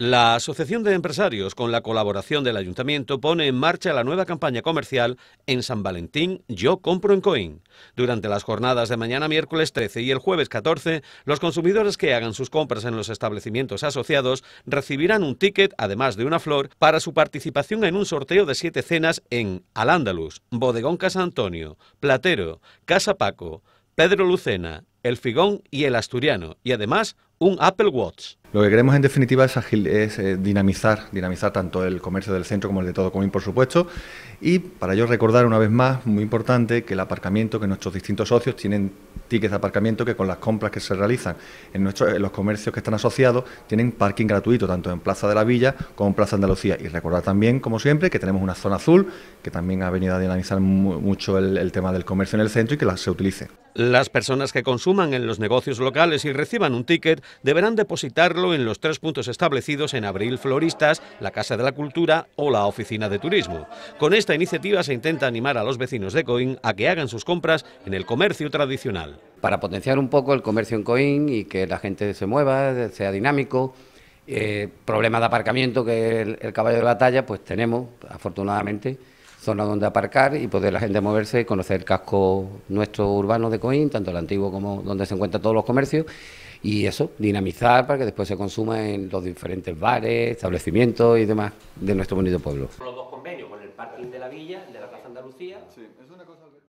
La Asociación de Empresarios, con la colaboración del Ayuntamiento, pone en marcha la nueva campaña comercial en San Valentín Yo compro en Coin. Durante las jornadas de mañana miércoles 13 y el jueves 14, los consumidores que hagan sus compras en los establecimientos asociados recibirán un ticket, además de una flor, para su participación en un sorteo de siete cenas en Al Andalus, Bodegón Casa Antonio, Platero, Casa Paco, Pedro Lucena, el Figón y el Asturiano, y además un Apple Watch. Lo que queremos en definitiva es, eh, dinamizar, dinamizar tanto el comercio del centro como el de todo común, por supuesto, y para ello recordar una vez más, muy importante, que el aparcamiento, que nuestros distintos socios tienen tickets de aparcamiento que con las compras que se realizan en, los comercios que están asociados tienen parking gratuito tanto en Plaza de la Villa como en Plaza Andalucía. Y recordar también, como siempre, que tenemos una zona azul que también ha venido a dinamizar mucho el, el tema del comercio en el centro y que la, se utilice. Las personas que consuman en los negocios locales y reciban un ticket deberán depositarlo en los tres puntos establecidos en Abril Floristas, la Casa de la Cultura o la Oficina de Turismo. Con esta iniciativa se intenta animar a los vecinos de Coín a que hagan sus compras en el comercio tradicional. Para potenciar un poco el comercio en Coín y que la gente se mueva, sea dinámico, eh, problema de aparcamiento que el, caballo de batalla, pues tenemos, afortunadamente, zona donde aparcar y poder la gente moverse y conocer el casco nuestro urbano de Coín, tanto el antiguo como donde se encuentran todos los comercios, y eso, dinamizar para que después se consuma en los diferentes bares, establecimientos y demás de nuestro bonito pueblo. Los es una cosa...